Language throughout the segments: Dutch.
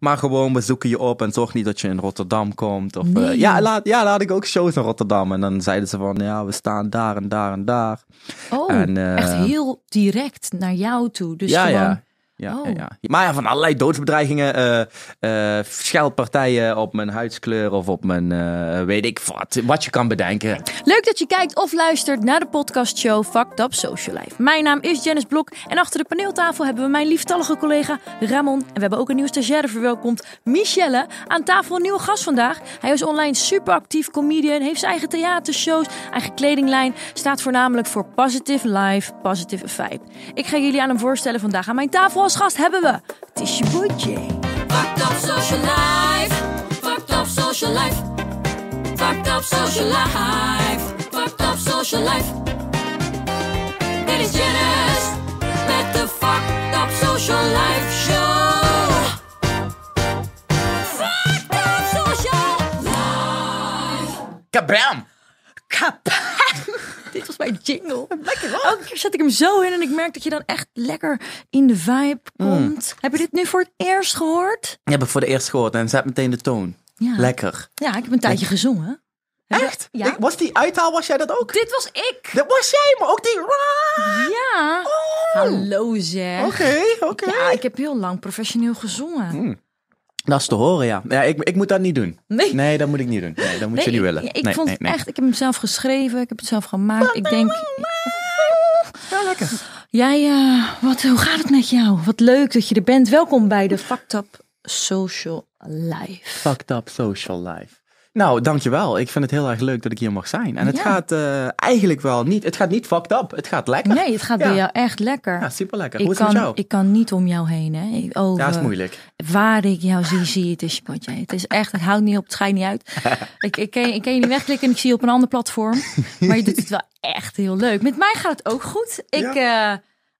Maar gewoon, we zoeken je op en zorg niet dat je in Rotterdam komt. Of, eh, ja, laat, ja, laat ik ook shows in Rotterdam. En dan zeiden ze van, ja, we staan daar en daar en daar. Oh, en, echt eh, heel direct naar jou toe. Dus ja, gewoon... ja. Ja, oh. ja, Maar ja, van allerlei doodsbedreigingen. Uh, op mijn huidskleur of op mijn eh, weet ik wat. Wat je kan bedenken. Leuk dat je kijkt of luistert naar de podcastshow Fucked Up Social Life. Mijn naam is Janice Blok en achter de paneeltafel hebben we mijn lieftallige collega Ramon. En we hebben ook een nieuwe stagiaire verwelkomd, Michelle. Aan tafel een nieuwe gast vandaag. Hij is online super actief comedian, heeft zijn eigen theatershows, eigen kledinglijn. Staat voornamelijk voor Positive Life, Positive Vibe. Ik ga jullie aan hem voorstellen vandaag aan mijn tafel als gast hebben we... Het is je boetje. Fucked up social life. Fucked up social life. Fucked up social life. Fucked up social life. Dit is Janice met de Fucked up social life show. Fucked up social life. Kabam. Kabam jingle. Elke keer zet ik hem zo in en ik merk dat je dan echt lekker in de vibe mm. komt. Heb je dit nu voor het eerst gehoord? Ja, heb ik voor het eerst gehoord en zet meteen de toon. Lekker. Ja, ik heb een tijdje gezongen. Echt? Ja. Was die uithaal, was jij dat ook? Dit was ik. Dat was jij, maar ook die... Ja. Oh. Hallo zeg. Oké, oké. Ja, ik heb heel lang professioneel gezongen. Mm. Dat is te horen, ja. ja ik, ik moet dat niet doen. Nee. nee dat moet ik niet doen. Nee, dat moet je niet willen. Ik, nee, vond het echt, ik heb hem zelf geschreven, ik heb het zelf gemaakt. Ik denk. Ja, lekker. Jij, wat, hoe gaat het met jou? Wat leuk dat je er bent. Welkom bij de Fucked Up Social Life. Fucked Up Social Life. Nou, dankjewel. Ik vind het heel erg leuk dat ik hier mag zijn. En het gaat eh, eigenlijk wel niet. Het gaat niet fucked up. Het gaat lekker. Nee, het gaat bij jou echt lekker. Ja, super lekker. Hoe is het Ik kan niet om jou heen. Hè. Over, ja, dat is moeilijk. Waar ik jou zie, zie het is potje. Het is echt, het houdt niet op, het schijnt niet uit. ik, ik, kan, ik kan je niet wegklikken en ik zie je op een ander platform. Maar je doet het wel echt heel leuk. Met mij gaat het ook goed. Ik. Ja. Eh,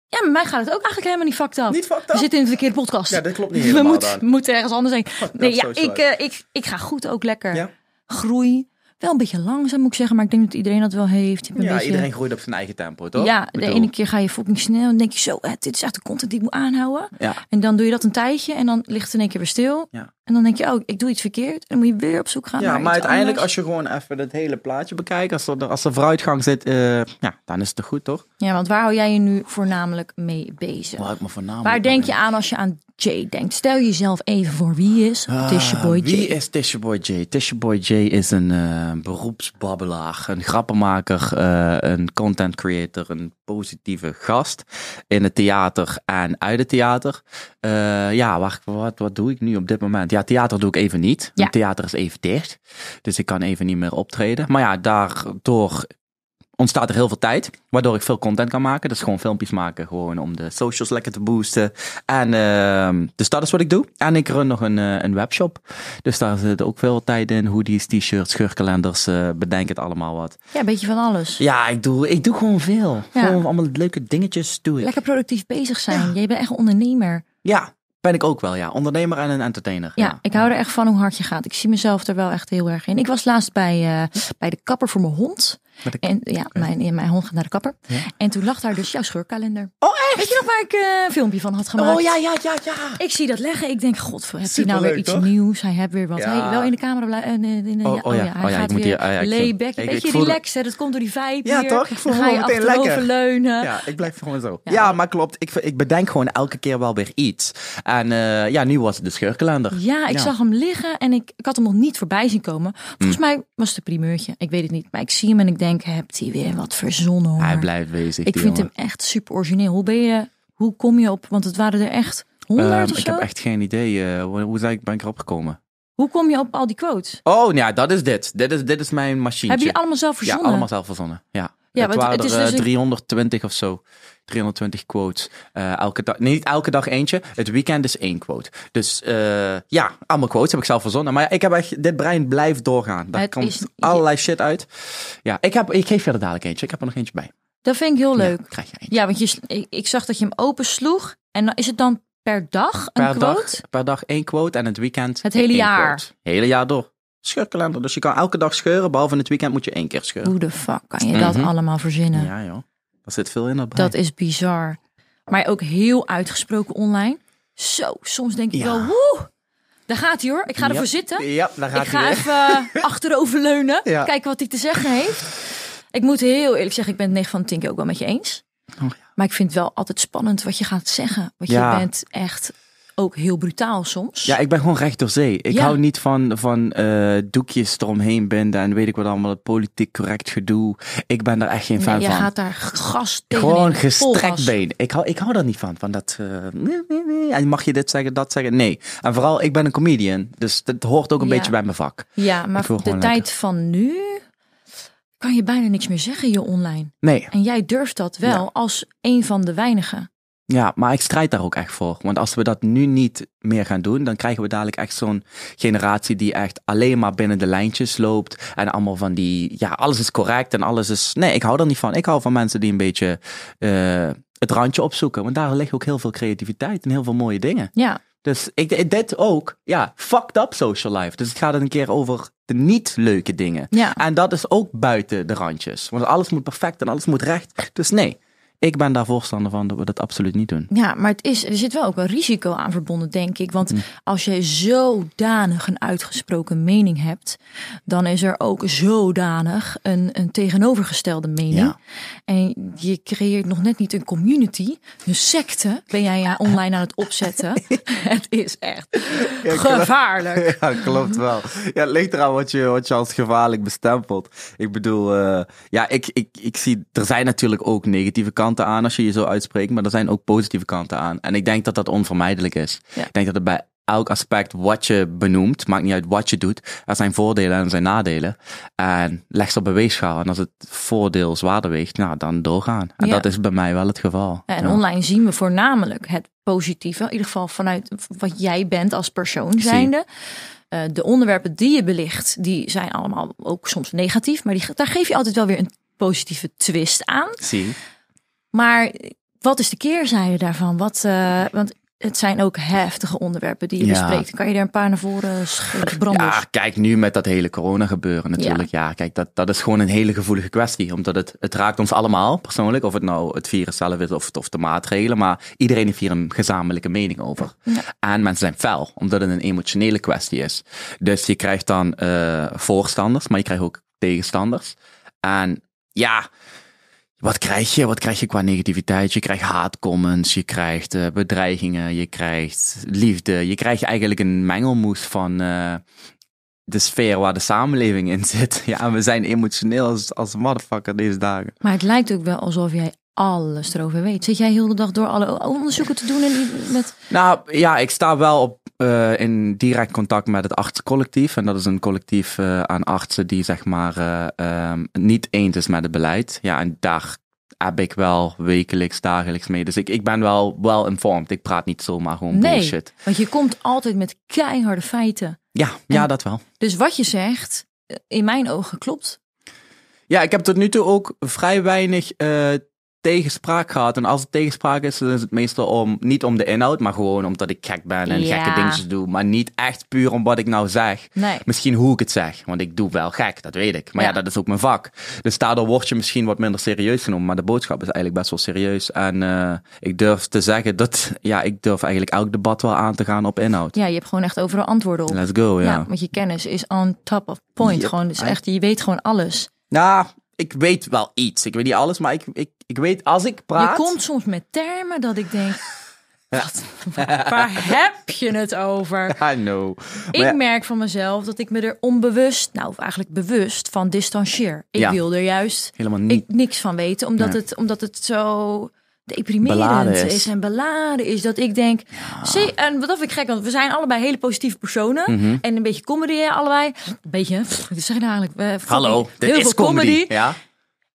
ja, met mij gaat het ook eigenlijk helemaal niet fucked up. Niet fucked up? We zitten in de verkeerde podcast. Ja, dat klopt niet helemaal We moeten, ergens anders heen. Oh, nee, ja, ik, eh, ik, ik ga goed ook lekker. Ja groei. Wel een beetje langzaam moet ik zeggen, maar ik denk dat iedereen dat wel heeft. ja, beetje... iedereen groeit op zijn eigen tempo, toch? Ja, de ene keer ga je fucking snel en denk je zo, hè, dit is echt de content die ik moet aanhouden. Ja. En dan doe je dat een tijdje en dan ligt het in één keer weer stil. Ja. En dan denk je, oh, ik doe iets verkeerd. En dan moet je weer op zoek gaan. Ja, maar uiteindelijk als je gewoon even het hele plaatje bekijkt, als er, als er vooruitgang zit, eh, ja, dan is het toch goed, toch? Ja, want waar hou jij je nu voornamelijk mee bezig? Waar, ik me voornamelijk waar denk je aan als je aan Jay denkt. Stel jezelf even voor wie is ah, Tisha Jay. Wie is Tisha Boy Jay? Tisha Boy Jay is een eh, beroepsbabbelaar, een grappenmaker, eh, een content creator, een positieve gast in het theater en uit het theater. Eh, ja, wacht, wat, wat doe ik nu op dit moment? Ja, theater doe ik even niet. Ja. Theater is even dicht, dus ik kan even niet meer optreden. Maar ja, daardoor ontstaat er heel veel tijd, waardoor ik veel content kan maken. Dus gewoon filmpjes maken, gewoon om de socials lekker te boosten. En ehm, dus dat is wat ik doe. En ik run nog een, eh, een webshop. Dus daar zit ook veel tijd in. Hoodies, t-shirts, scheurkalenders, eh, bedenk het allemaal wat. Ja, een beetje van alles. Ja, ik doe, ik doe gewoon veel. Ja. allemaal leuke dingetjes doe ik. Lekker productief bezig zijn. Jij bent echt ondernemer. Ja, ben ik ook wel, ja. Ondernemer en een entertainer. Ja, ik hou er echt van hoe hard je gaat. Ik zie mezelf er wel echt heel erg in. Ik was laatst bij, eh, bij de kapper voor mijn hond. En, ja, mijn, mijn hond gaat naar de kapper. En toen lag daar dus jouw scheurkalender. Oh, echt? Weet je nog waar ik eh, een filmpje van had oh, gemaakt? Oh ja, ja, ja, ja. Ik zie dat leggen. Ik denk, god, heeft hij nou weer iets nieuws? Hij heeft weer wat. Ja. wel in de camera blijven. Eh, uh, oh, oh, ja, oh, ja, hij oh gaat ik moet weer hier, ah, layback. Een beetje relaxen. Dat komt door die vibe Ja, hier. toch? Ik voel me meteen lekker. leunen. Ja, ik blijf gewoon zo. Ja, maar klopt. Ik, ik bedenk gewoon elke keer wel weer iets. En eh, ja, nu was het de scheurkalender. Ja, ik zag hem liggen en ik, ik had hem nog niet voorbij zien komen. Hmm. Volgens mij was het een primeurtje. Ik weet het niet. Maar ik zie hem en ik denken, hebt hij weer wat verzonnen Hij blijft wezen. Ik vind hem echt super origineel. Hoe ben je, hoe kom je op, want het waren er echt honderd um, Ik heb echt geen idee. Eh, hoe ben ik, ben erop gekomen? Hoe kom je op al die quotes? Oh, ja, dat is dit. Dit is, dit is mijn machine. Heb je allemaal zelf verzonnen? Ja, allemaal zelf verzonnen. Ja. Ja, het waren er 320 dus eh, of zo. 320 quotes. Eh, elke dag, niet elke dag eentje. Het weekend is één quote. Dus eh, ja, allemaal quotes heb ik zelf verzonnen. Maar ja, ik heb echt, dit brein blijft doorgaan. Daar komt allerlei shit uit. Ja, ik, heb, ik geef je er dadelijk eentje. Ik heb er nog eentje bij. Dat vind ik heel leuk. Ja, krijg je ja want je, ik, zag dat je hem open sloeg. En is het dan per dag een quote? per dag één quote en het weekend Het hele jaar. Quote. Hele jaar door scheurkalender. Dus je kan elke dag scheuren, behalve in het weekend moet je één keer scheuren. Hoe de fuck kan je dat mhm. allemaal verzinnen? Ja joh, daar zit veel in dat Dat is bizar. Maar ook heel uitgesproken online. Zo, soms denk ik wel, woe, daar gaat hij hoor. Ik ga ervoor zitten. Ja, daar gaat hij. Ik ga even eh, achteroverleunen, ja. kijken wat hij te zeggen heeft. Ik moet heel eerlijk zeggen, ik ben het 9 van tien 10 keer ook wel met je eens. Oh, ja. Maar ik vind het wel altijd spannend wat je gaat zeggen. Want ja. je bent echt ook heel brutaal soms. Ja, ik ben gewoon recht door zee. Ik hou niet van, van uh, doekjes eromheen binden en weet ik wat allemaal, politiek correct gedoe. Ik ben daar echt geen fan van. Je gaat daar gas tegen. Gewoon gestrekt been. Ik hou, ik hou daar niet van. Van dat. Uh, mag je dit zeggen, dat zeggen? Nee. En vooral, ik ben een comedian. Dus dat hoort ook een beetje bij mijn vak. Ja, maar de tijd van nu kan je bijna niks meer zeggen je online. Nee. En jij durft dat wel als een van de weinigen. Ja, maar ik strijd daar ook echt voor. Want als we dat nu niet meer gaan doen, dan krijgen we dadelijk echt zo'n generatie die echt alleen maar binnen de lijntjes loopt. En allemaal van die, ja, alles is correct en alles is. Nee, ik hou er niet van. Ik hou van mensen die een beetje eh, het randje opzoeken. Want daar ligt ook heel veel creativiteit en heel veel mooie dingen. Ja. Dus ik, dit ook, ja, fucked up social life. Dus het gaat een keer over de niet leuke dingen. Ja. En dat is ook buiten de randjes. Want alles moet perfect en alles moet recht. Dus nee. Ik ben daar voorstander van dat we dat absoluut niet doen. Ja, maar het is, er zit wel ook een risico aan verbonden, denk ik. Want mm. als je zodanig een uitgesproken mening hebt, dan is er ook zodanig een, een tegenovergestelde mening. En je creëert nog net niet een community. Een secte ben jij ja online aan het opzetten. het is echt gevaarlijk. Ja, klopt wel. Ja, het eraan wat je, wat je als gevaarlijk bestempelt. Ik bedoel, eh, ja, ik, ik, ik zie, er zijn natuurlijk ook negatieve kanten kanten aan als je je zo uitspreekt, maar er zijn ook positieve kanten aan. En ik denk dat dat onvermijdelijk is. Ik denk dat het bij elk aspect wat je benoemt, maakt niet uit wat je doet, er zijn voordelen en er zijn nadelen. En leg ze op weegschaal. En als het voordeel zwaarder weegt, nou, dan doorgaan. En dat is bij mij wel het geval. En online zien we voornamelijk het positieve, in ieder geval vanuit wat jij bent als persoon zijnde. Eh, de onderwerpen die je belicht, die zijn allemaal ook soms negatief, maar die, daar geef je altijd wel weer een positieve twist aan. Zie. Maar wat is de keerzijde daarvan? Wat, eh, want het zijn ook heftige onderwerpen die je ja. bespreekt. Kan je daar een paar naar voren branden? Ja, kijk nu met dat hele corona gebeuren natuurlijk. Ja. kijk, dat, dat is gewoon een hele gevoelige kwestie. Omdat het, het raakt ons allemaal persoonlijk. Of het nou het virus zelf is of, of de maatregelen. Maar iedereen heeft hier een gezamenlijke mening over. En mensen zijn fel, omdat het een emotionele kwestie is. Dus je krijgt dan eh, voorstanders, maar je krijgt ook tegenstanders. En ja, wat krijg je? Wat krijg je qua negativiteit? Je krijgt haatcomments, je krijgt eh, bedreigingen, je krijgt liefde. Je krijgt eigenlijk een mengelmoes van eh, de sfeer waar de samenleving in zit. Ja, we zijn emotioneel als, als motherfucker deze dagen. Maar het lijkt ook wel alsof jij alles erover weet. Zit jij heel de dag door alle onderzoeken te doen? En met... Nou ja, ik sta wel op eh, in direct contact met het artsencollectief. En dat is een collectief eh, aan artsen die zeg maar eh, ehm, niet eens is met het beleid. Ja, en daar heb ik wel wekelijks, dagelijks mee. Dus ik, ik ben wel wel informed. Ik praat niet zomaar gewoon nee, bullshit. want je komt altijd met keiharde feiten. Ja, ja, dat wel. Dus wat je zegt, in mijn ogen klopt. Ja, ik heb tot nu toe ook vrij weinig tegenspraak gehad. En als het tegenspraak is, dan is het meestal om, niet om de inhoud, maar gewoon omdat ik gek ben en gekke dingetjes doe. Maar niet echt puur om wat ik nou zeg. Misschien hoe ik het zeg, want ik doe wel gek, dat weet ik. Maar ja, dat is ook mijn vak. Dus daardoor word je misschien wat minder serieus genomen. Maar de boodschap is eigenlijk best wel serieus. En eh, ik durf te zeggen dat, ja, ik durf eigenlijk elk debat wel aan te gaan op inhoud. Ja, je hebt gewoon echt overal antwoorden op. Let's go, ja. want je kennis is on top of point. Gewoon, dus echt, je weet gewoon alles. Ja, ik weet wel iets. Ik weet niet alles, maar ik, ik, ik weet als ik praat. Je komt soms met termen dat ik denk. Wat, waar heb je het over? I know. Ik merk van mezelf dat ik me er onbewust, nou of eigenlijk bewust van distancieer. Ik wil er juist helemaal niks van weten, omdat, het, omdat het zo deprimerend is. is. en beladen is. Dat ik denk, zie, en wat vind ik gek, want we zijn allebei hele positieve personen. Mhm. En een beetje comedy allebei. Een beetje, zeg nou eigenlijk? Hallo, dit heel is veel comedy. Ja.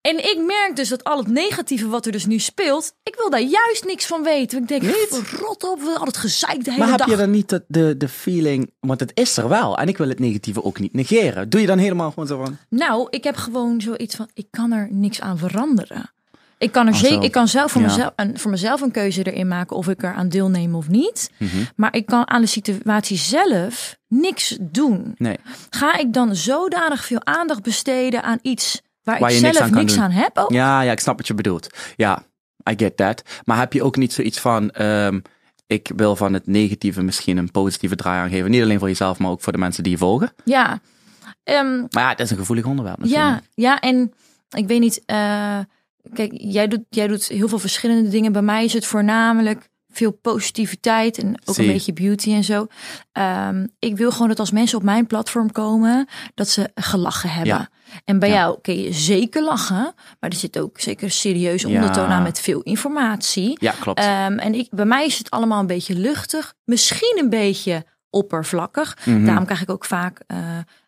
En ik merk dus dat al het negatieve wat er dus nu speelt, ik wil daar juist niks van weten. Ik denk, rot op, we hadden het gezeik de hele dag. Maar heb je dan niet de, de, de feeling, want het is er wel. En ik wil het negatieve ook niet negeren. Doe je dan helemaal gewoon zo van? Nou, ik heb gewoon zoiets van, ik kan er niks aan veranderen. Ik kan, er ik kan zelf voor, mezelf, een, voor mezelf een keuze erin maken of ik er aan deelneem of niet. Mhm. Maar ik kan aan de situatie zelf niks doen. Nee. Ga ik dan zodanig veel aandacht besteden aan iets waar, ik zelf niks aan, heb? Ook? Ja, ja, ik snap wat je bedoelt. Ja, I get that. Maar heb je ook niet zoiets van. Ehm, ik wil van het negatieve misschien een positieve draai aan geven. Niet alleen voor jezelf, maar ook voor de mensen die je volgen. Ja. Ehm, maar ja, het is een gevoelig onderwerp. Ja, ja, en ik weet niet. Eh, kijk, jij doet, jij doet heel veel verschillende dingen. Bij mij is het voornamelijk veel positiviteit en ook een beetje beauty en zo. Ehm, ik wil gewoon dat als mensen op mijn platform komen, dat ze gelachen hebben. En bij jou kun je zeker lachen, maar er zit ook zeker serieus ondertoon aan met veel informatie. Ja, klopt. Ehm, en ik, bij mij is het allemaal een beetje luchtig, misschien een beetje oppervlakkig. Mhm. Daarom krijg ik ook vaak eh,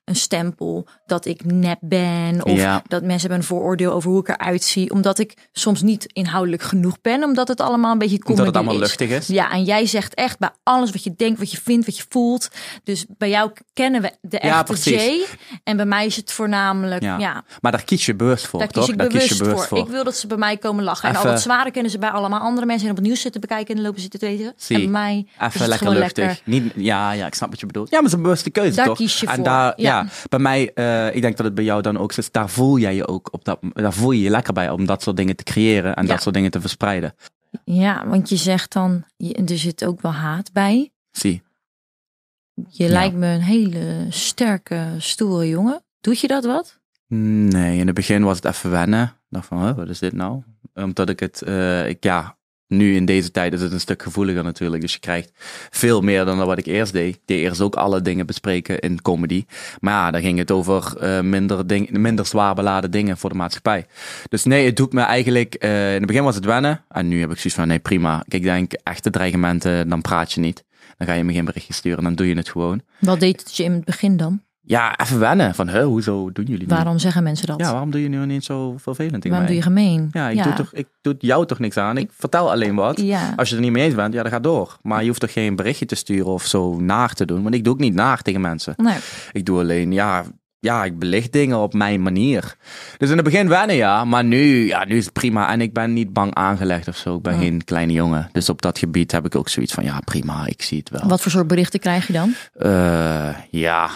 een stempel dat ik nep ben. Of dat mensen hebben een vooroordeel over hoe ik eruit zie. Omdat ik soms niet inhoudelijk genoeg ben. Omdat het allemaal een beetje komt dat het allemaal luchtig is. Ja, en jij zegt echt bij alles wat je denkt, wat je vindt, wat je voelt. Dus bij jou kennen we de ja, echte Jay. En bij mij is het voornamelijk, ja. Maar daar kies je bewust voor, daar toch? Kies ik daar kies je bewust voor. Ik wil dat ze bij mij komen lachen. En al het zware kennen ze bij allemaal andere mensen. En op het nieuws zitten bekijken en lopen zitten weten. En bij mij Even lekker luchtig. Niet, ja, ja, ik snap wat je bedoelt. Ja, maar het is bewuste keuze, daar toch? Kies je en daar, ja bij mij, eh, ik denk dat het bij jou dan ook is. Daar voel jij je ook op dat, daar voel je je lekker bij om dat soort dingen te creëren en dat soort dingen te verspreiden. Ja, want je zegt dan, er zit ook wel haat bij. Zie. Je lijkt me een hele sterke, stoere jongen. Doet je dat wat? Nee, in het begin was het even wennen. Dan van, wat is dit nou? Omdat ik het, eh, ik, ja, nu in deze tijd is het een stuk gevoeliger natuurlijk. Dus je krijgt veel meer dan wat ik eerst deed. Die eerst ook alle dingen bespreken in comedy. Maar ja, dan ging het over uh, minder, ding, minder zwaar beladen dingen voor de maatschappij. Dus nee, het doet me eigenlijk... Eh, in het begin was het wennen. En nu heb ik zoiets van, nee prima. Kijk, denk echte dreigementen, dan praat je niet. Dan ga je me geen berichtje sturen, dan doe je het gewoon. Wat deed het je in het begin dan? Ja, even wennen. Van, hè, hoezo doen jullie dat? Waarom zeggen mensen dat? Ja, waarom doe je nu ineens zo vervelend tegen waarom doe je gemeen? Ja, ik, Doe toch, ik doe jou toch niks aan. Ik, vertel alleen wat. Als je er niet mee eens bent, ja, dan ga door. Maar je hoeft toch geen berichtje te sturen of zo naar te doen. Want ik doe ook niet naar tegen mensen. Nee. Ik doe alleen, ja, ja, ik belicht dingen op mijn manier. Dus in het begin wennen, ja. Maar nu, ja, nu is het prima. En ik ben niet bang aangelegd of zo. Ik ben oh. geen kleine jongen. Dus op dat gebied heb ik ook zoiets van, ja, prima, ik zie het wel. Wat voor soort berichten krijg je dan? Eh, ja,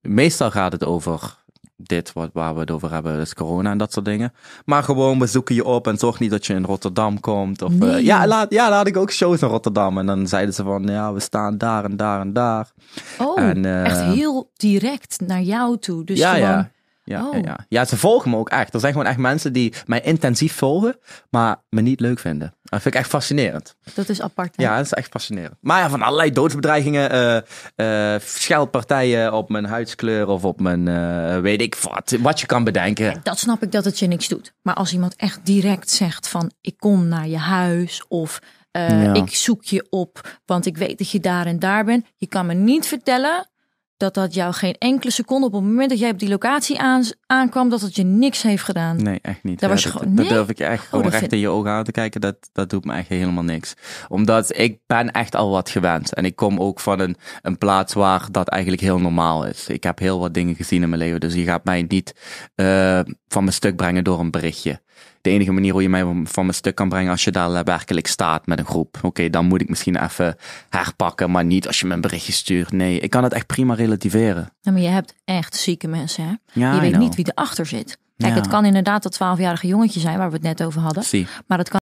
meestal gaat het over dit wat, waar we het over hebben, dus corona en dat soort dingen. Maar gewoon, we zoeken je op en zorg niet dat je in Rotterdam komt. Of, eh, ja, laat, ja, laat ik ook shows in Rotterdam. En dan zeiden ze van, ja, we staan daar en daar en daar. Oh, echt eh, heel direct naar jou toe. Dus ja, gewoon... ja. Oh. Ja, ja, ja, ze volgen me ook echt. Er zijn gewoon echt mensen die mij intensief volgen, maar me niet leuk vinden. Dat vind ik echt fascinerend. Dat is apart. Ja, dat is echt fascinerend. Maar ja, van allerlei doodsbedreigingen, uh, scheldpartijen op mijn huidskleur of op mijn eh, weet ik wat, wat je kan bedenken. Dat snap ik dat het je niks doet. Maar als iemand echt direct zegt van ik kom naar je huis of ik zoek je op, want ik weet dat je daar en daar bent. Je kan me niet vertellen dat dat jou geen enkele seconde op het moment dat jij op die locatie aankwam, dat het je niks heeft gedaan. Nee, echt niet. Dat, was dat, gewoon, nee? durf ik echt oh, gewoon recht in je ogen aan te kijken. Dat, dat doet me echt helemaal niks. Omdat ik ben echt al wat gewend. En ik kom ook van een, een plaats waar dat eigenlijk heel normaal is. Ik heb heel wat dingen gezien in mijn leven. Dus je gaat mij niet eh, van mijn stuk brengen door een berichtje. De enige manier hoe je mij van mijn stuk kan brengen als je daar eh, werkelijk staat met een groep. Oké, dan moet ik misschien even herpakken, maar niet als je me een berichtje stuurt. Nee, ik kan het echt prima relativeren. Ja, maar je hebt echt zieke mensen, hè? je weet niet wie erachter zit. Kijk, het kan inderdaad dat 12-jarige jongetje zijn waar we het net over hadden. Zie. Maar dat kan